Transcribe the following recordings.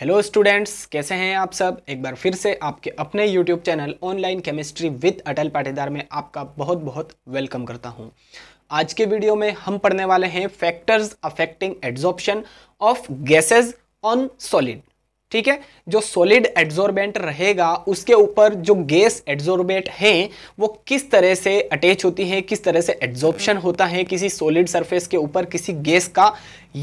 hello students कैसे हैं आप सब एक बार फिर से आपके अपने YouTube channel online chemistry with Atal Patidar में आपका बहुत बहुत वेलकम करता हूं आज के वीडियो में हम पढ़ने वाले हैं factors affecting adsorption of gases on solid ठीक है जो सॉलिड एड्जॉर्बेंट रहेगा उसके ऊपर जो गैस एड्जॉर्बेट है वो किस तरह से अटैच होती है किस तरह से एड्जॉर्प्शन होता है किसी सॉलिड सरफेस के ऊपर किसी गैस का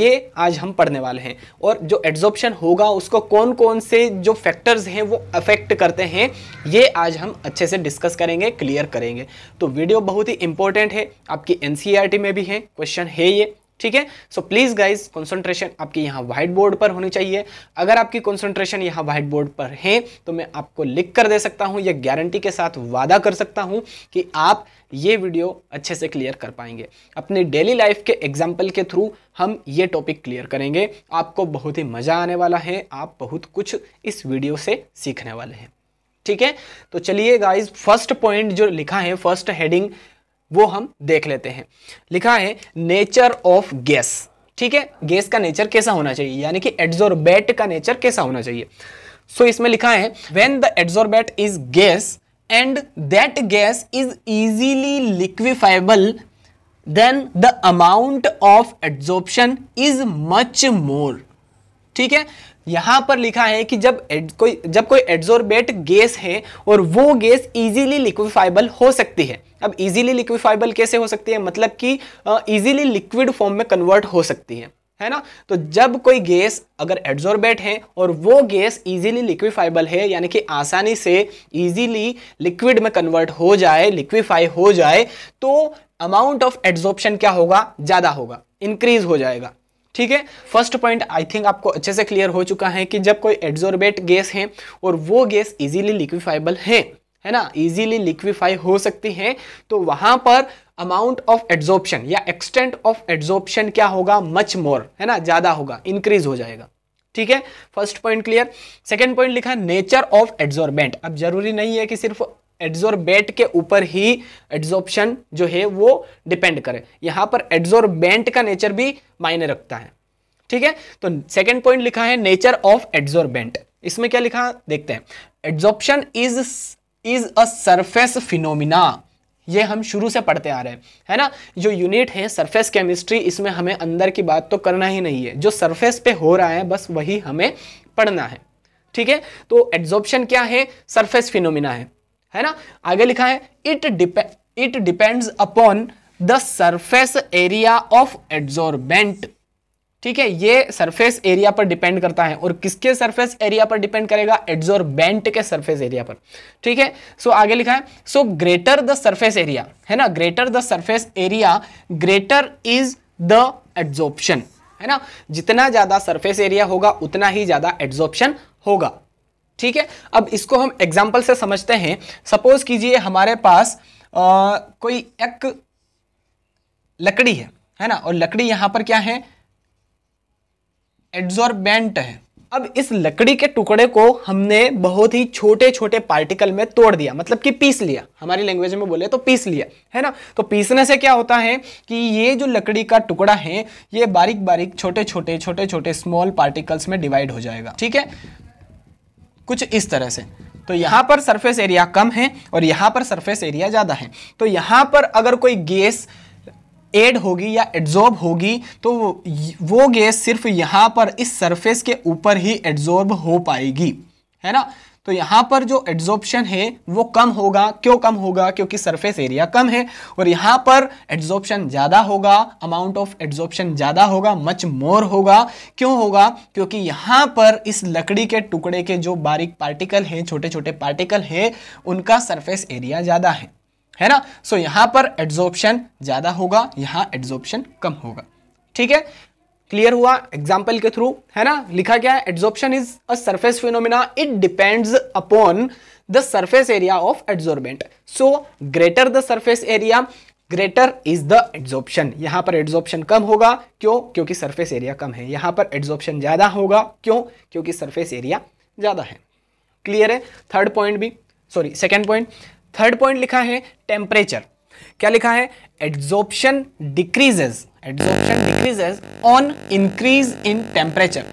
ये आज हम पढ़ने वाले हैं और जो एड्जॉर्प्शन होगा उसको कौन कौन से जो फैक्टर्स हैं वो अफेक्ट करते हैं ये आज हम अच्छे से डिस्कस करेंगे क्लियर करेंगे तो वीडियो बहुत ही इंपॉर्टेंट है आपकी एन e में भी है क्वेश्चन है ये ठीक है सो प्लीज़ गाइज कंसंट्रेशन आपकी यहाँ व्हाइट बोर्ड पर होनी चाहिए अगर आपकी कंसंट्रेशन यहाँ व्हाइट बोर्ड पर है तो मैं आपको लिख कर दे सकता हूँ या गारंटी के साथ वादा कर सकता हूँ कि आप ये वीडियो अच्छे से क्लियर कर पाएंगे अपने डेली लाइफ के एग्जाम्पल के थ्रू हम ये टॉपिक क्लियर करेंगे आपको बहुत ही मज़ा आने वाला है आप बहुत कुछ इस वीडियो से सीखने वाले हैं ठीक है तो चलिए गाइज फर्स्ट पॉइंट जो लिखा है फर्स्ट हेडिंग वो हम देख लेते हैं लिखा है नेचर ऑफ गैस ठीक है गैस का नेचर कैसा होना चाहिए यानी कि एड्जोरबेट का नेचर कैसा होना चाहिए सो so, इसमें लिखा है when the adsorbate is gas and that gas is easily liquefiable then the amount of adsorption is much more ठीक है यहाँ पर लिखा है कि जब एड, कोई जब कोई एड्जोर्बेट गैस है और वो गैस इजीली लिक्विफाइबल हो सकती है अब इजीली लिक्विफाइबल कैसे हो सकती है मतलब कि इजीली लिक्विड फॉर्म में कन्वर्ट हो सकती है है ना तो जब कोई गैस अगर एड्जोर्बेट है और वो गैस इजीली लिक्विफाइबल है यानी कि आसानी से इजीली लिक्विड में कन्वर्ट हो जाए लिक्विफाई हो जाए तो अमाउंट ऑफ एड्जॉर्प्शन क्या होगा ज़्यादा होगा इंक्रीज हो जाएगा ठीक है फर्स्ट पॉइंट आई थिंक आपको अच्छे से क्लियर हो चुका है कि जब कोई एड्जोर्बेट गैस है और वो गैस इजीली लिक्विफाइबल है है ना इजीली लिक्विफाई हो सकती है तो वहां पर अमाउंट ऑफ एड्जॉर्प्शन या एक्सटेंट ऑफ एड्जॉर्प्शन क्या होगा मच मोर है ना ज्यादा होगा इंक्रीज हो जाएगा ठीक है first point clear second point लिखा नेचर ऑफ एड्जॉर्बेंट अब जरूरी नहीं है कि सिर्फ एड्जोरबेट के ऊपर ही एड्जॉर्प्शन जो है वो डिपेंड करे यहां पर एड्जोरबेंट का नेचर भी मायने रखता है ठीक है तो सेकेंड पॉइंट लिखा है नेचर ऑफ एड्जोरबेंट इसमें क्या लिखा देखते हैं adsorption is is a surface phenomena ये हम शुरू से पढ़ते आ रहे हैं है ना जो यूनिट है सरफेस केमिस्ट्री इसमें हमें अंदर की बात तो करना ही नहीं है जो सरफेस पे हो रहा है बस वही हमें पढ़ना है ठीक है तो एड्जॉर्प्शन क्या है सरफेस फिनोमिना है है ना आगे लिखा है इट डिपे it depends upon the surface area of adsorbent ठीक है ये सरफेस एरिया पर डिपेंड करता है और किसके सरफेस एरिया पर डिपेंड करेगा एड्जॉर्बेंट के सरफेस एरिया पर ठीक है सो आगे लिखा है so greater the surface area है ना greater the surface area greater is the adsorption है ना जितना ज़्यादा सरफेस एरिया होगा उतना ही ज़्यादा एड्जॉर्प्शन होगा ठीक है अब इसको हम एग्जाम्पल से समझते हैं सपोज कीजिए हमारे पास आ, कोई एक लकड़ी है है ना और लकड़ी यहां पर क्या है एड्जॉर्बेंट है अब इस लकड़ी के टुकड़े को हमने बहुत ही छोटे छोटे पार्टिकल में तोड़ दिया मतलब कि पीस लिया हमारी लैंग्वेज में बोले तो पीस लिया है ना तो पीसने से क्या होता है कि ये जो लकड़ी का टुकड़ा है ये बारीक बारीक छोटे छोटे छोटे छोटे स्मॉल पार्टिकल्स में डिवाइड हो जाएगा ठीक है कुछ इस तरह से तो यहाँ पर सरफेस एरिया कम है और यहाँ पर सरफेस एरिया ज़्यादा है तो यहाँ पर अगर कोई गैस एड होगी या एड्जॉर्ब होगी तो वो गैस सिर्फ यहाँ पर इस सरफेस के ऊपर ही एड्जॉर्ब हो पाएगी है ना तो यहाँ पर जो एड्जॉर्प्शन है वो कम होगा क्यों कम होगा क्योंकि सरफेस एरिया कम है और यहाँ पर एड्जॉर्प्शन ज़्यादा होगा अमाउंट ऑफ एड्जॉर्प्शन ज़्यादा होगा मच मोर होगा क्यों होगा क्योंकि यहां पर इस लकड़ी के टुकड़े के जो बारीक पार्टिकल हैं छोटे छोटे पार्टिकल हैं उनका सरफेस एरिया ज़्यादा है है ना सो so, यहाँ पर एड्जॉर्प्शन ज़्यादा होगा यहां एड्जॉर्प्शन कम होगा ठीक है क्लियर हुआ एग्जाम्पल के थ्रू है ना लिखा क्या है adsorption is a surface phenomena it depends upon the surface area of adsorbent so greater the surface area greater is the adsorption यहां पर एड्जॉर्प्शन कम होगा क्यों क्योंकि सरफेस एरिया कम है यहां पर एड्जॉर्प्शन ज़्यादा होगा क्यों क्योंकि सरफेस एरिया ज़्यादा है क्लियर है थर्ड पॉइंट भी sorry second point third point लिखा है टेम्परेचर क्या लिखा है adsorption decreases adsorption decreases on increase in temperature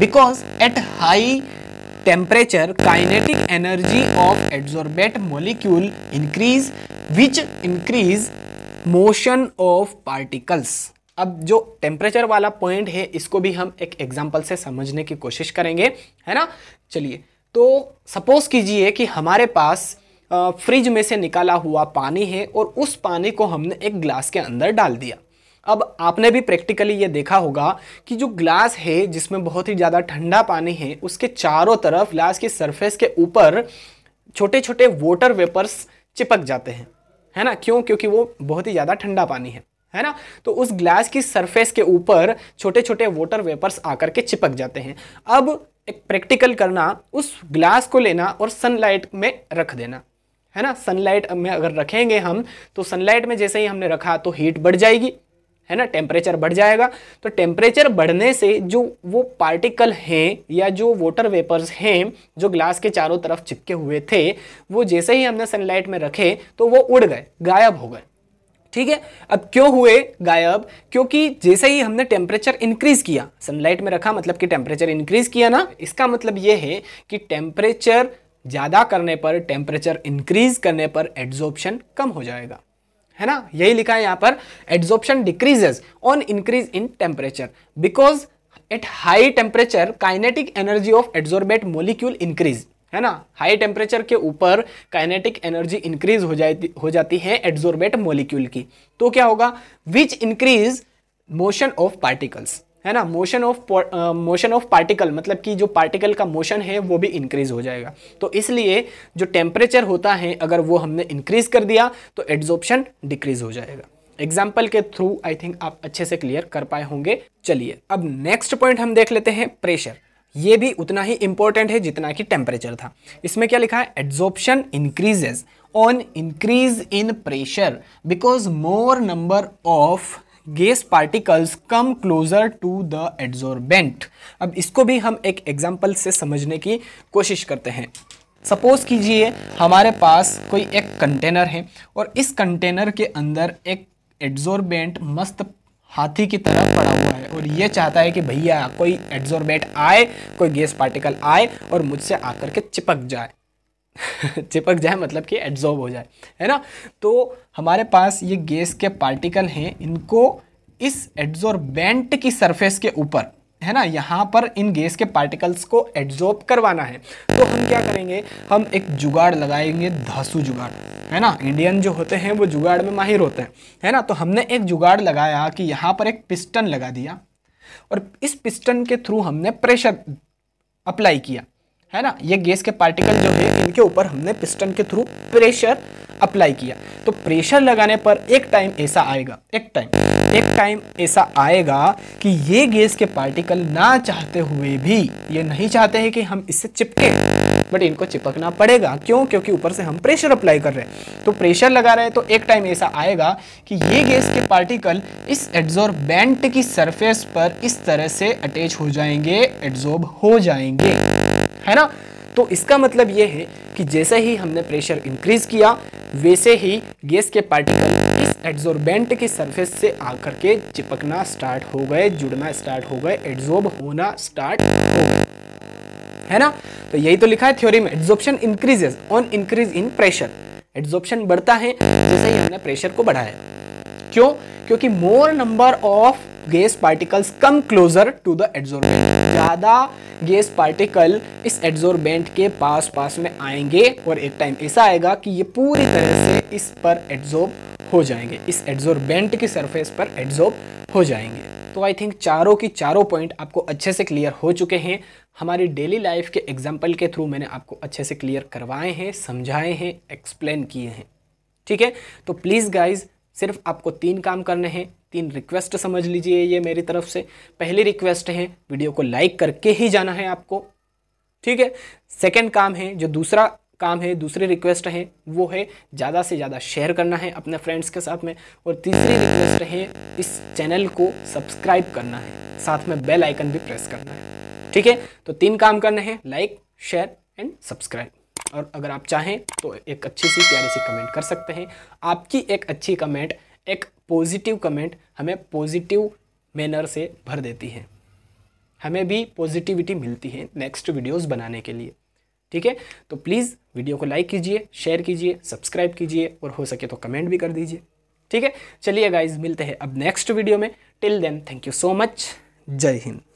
because at high temperature kinetic energy of adsorbate molecule increase which increase motion of particles अब जो temperature वाला point है इसको भी हम एक एग्जांपल से समझने की कोशिश करेंगे है ना चलिए तो सपोज कीजिए कि हमारे पास फ्रिज में से निकाला हुआ पानी है और उस पानी को हमने एक ग्लास के अंदर डाल दिया अब आपने भी प्रैक्टिकली ये देखा होगा कि जो ग्लास है जिसमें बहुत ही ज़्यादा ठंडा पानी है उसके चारों तरफ ग्लास की सरफेस के ऊपर छोटे छोटे वाटर वेपर्स चिपक जाते हैं है ना क्यों क्योंकि वो बहुत ही ज़्यादा ठंडा पानी है है ना तो उस ग्लास की सरफेस के ऊपर छोटे छोटे वाटर वेपर्स आकर के चिपक जाते हैं अब एक प्रैक्टिकल करना उस ग्लास को लेना और सनलाइट में रख देना है ना सनलाइट में अगर रखेंगे हम तो सनलाइट में जैसे ही हमने रखा तो हीट बढ़ जाएगी है ना टेम्परेचर बढ़ जाएगा तो टेम्परेचर बढ़ने से जो वो पार्टिकल हैं या जो वाटर वेपर्स हैं जो ग्लास के चारों तरफ चिपके हुए थे वो जैसे ही हमने सनलाइट में रखे तो वो उड़ गए गायब हो गए ठीक है अब क्यों हुए गायब क्योंकि जैसे ही हमने टेम्परेचर इंक्रीज किया सनलाइट में रखा मतलब कि टेम्परेचर इंक्रीज किया ना इसका मतलब ये है कि टेम्परेचर ज़्यादा करने पर टेम्परेचर इंक्रीज करने पर एड्जॉर्प्शन कम हो जाएगा है ना यही लिखा है यहां पर adsorption decreases on increase in temperature because at high temperature kinetic energy of adsorbate molecule increase है ना हाई टेम्परेचर के ऊपर काइनेटिक एनर्जी इंक्रीज हो जाती हो जाती है एड्जॉर्बेट मोलिक्यूल की तो क्या होगा which increase motion of particles है ना motion of motion of particle मतलब कि जो पार्टिकल का मोशन है वो भी इंक्रीज हो जाएगा तो इसलिए जो टेम्परेचर होता है अगर वो हमने इंक्रीज कर दिया तो एड्जॉप्शन डिक्रीज हो जाएगा एग्जाम्पल के थ्रू आई थिंक आप अच्छे से क्लियर कर पाए होंगे चलिए अब नेक्स्ट पॉइंट हम देख लेते हैं प्रेशर ये भी उतना ही इंपॉर्टेंट है जितना कि टेम्परेचर था इसमें क्या लिखा है adsorption increases on increase in pressure because more number of gas particles come closer to the adsorbent अब इसको भी हम एक एग्जाम्पल से समझने की कोशिश करते हैं सपोज कीजिए हमारे पास कोई एक कंटेनर है और इस कंटेनर के अंदर एक एड्जॉर्बेंट मस्त हाथी की तरह पड़ा हुआ है और ये चाहता है कि भैया कोई एड्जॉर्बेट आए कोई गैस पार्टिकल आए और मुझसे आकर के चिपक जाए चिपक जाए मतलब कि एड्जॉर्ब हो जाए है ना तो हमारे पास ये गैस के पार्टिकल हैं इनको इस एड्जॉर्बेंट की सरफेस के ऊपर है ना यहाँ पर इन गैस के पार्टिकल्स को एड्जॉर्ब करवाना है तो हम क्या करेंगे हम एक जुगाड़ लगाएंगे धासु जुगाड़ है ना इंडियन जो होते हैं वो जुगाड़ में माहिर होते हैं है ना तो हमने एक जुगाड़ लगाया कि यहाँ पर एक पिस्टन लगा दिया और इस पिस्टन के थ्रू हमने प्रेशर अप्लाई किया है ना ये गैस के पार्टिकल जो है इनके ऊपर हमने पिस्टन के थ्रू प्रेशर अप्लाई किया तो प्रेशर लगाने पर एक टाइम ऐसा आएगा एक टाइम एक टाइम ऐसा आएगा कि ये गैस के पार्टिकल ना चाहते हुए भी ये नहीं चाहते हैं कि हम इससे चिपके बट इनको चिपकना पड़ेगा क्यों क्योंकि ऊपर से हम प्रेशर अप्लाई कर रहे हैं तो प्रेशर लगा रहे हैं तो एक टाइम ऐसा आएगा कि ये गैस के पार्टिकल इस एड्जॉर्बेंट की सरफेस पर इस तरह से अटैच हो जाएंगे एड्जॉर्ब हो जाएंगे है ना तो इसका मतलब ये है कि जैसे ही हमने प्रेशर इंक्रीज किया वैसे ही गैस के पार्टिकल इस एड्जोर्बेंट की सरफेस से आकर के चिपकना स्टार्ट हो गए जुड़ना स्टार्ट हो गए एड्जोर्ब होना स्टार्ट हो गए है ना तो यही तो लिखा है थ्योरी में adsorption increases on increase in pressure adsorption बढ़ता है जैसे ही हमने प्रेशर को बढ़ाया क्यों क्योंकि more number of gas particles come closer to the adsorbent ज़्यादा गैस पार्टिकल इस एड्जोरबेंट के पास पास में आएंगे और एक टाइम ऐसा आएगा कि ये पूरी तरह से इस पर एड्जॉर्ब हो जाएंगे इस एड्जोरबेंट की सरफेस पर एड्जॉर्ब हो जाएंगे तो आई थिंक चारों की चारों पॉइंट आपको अच्छे से क्लियर हो चुके हैं हमारी डेली लाइफ के एग्जाम्पल के थ्रू मैंने आपको अच्छे से क्लियर करवाए हैं समझाए हैं एक्सप्लेन किए हैं ठीक है तो प्लीज़ गाइज सिर्फ आपको तीन काम करने हैं तीन रिक्वेस्ट समझ लीजिए ये मेरी तरफ से पहली रिक्वेस्ट है वीडियो को लाइक करके ही जाना है आपको ठीक है सेकेंड काम है जो दूसरा काम है दूसरी रिक्वेस्ट है वो है ज़्यादा से ज़्यादा शेयर करना है अपने फ्रेंड्स के साथ में और तीसरी रिक्वेस्ट है इस चैनल को सब्सक्राइब करना है साथ में बेल आइकन भी प्रेस करना है ठीक है तो तीन काम करने हैं लाइक शेयर एंड सब्सक्राइब और अगर आप चाहें तो एक अच्छी सी प्यारी सी कमेंट कर सकते हैं आपकी एक अच्छी कमेंट एक पॉजिटिव कमेंट हमें पॉजिटिव मैनर से भर देती है हमें भी पॉजिटिविटी मिलती है नेक्स्ट वीडियोस बनाने के लिए ठीक है तो प्लीज़ वीडियो को लाइक कीजिए शेयर कीजिए सब्सक्राइब कीजिए और हो सके तो कमेंट भी कर दीजिए ठीक है चलिए गाइज मिलते हैं अब नेक्स्ट वीडियो में till then thank you so much Jai Hind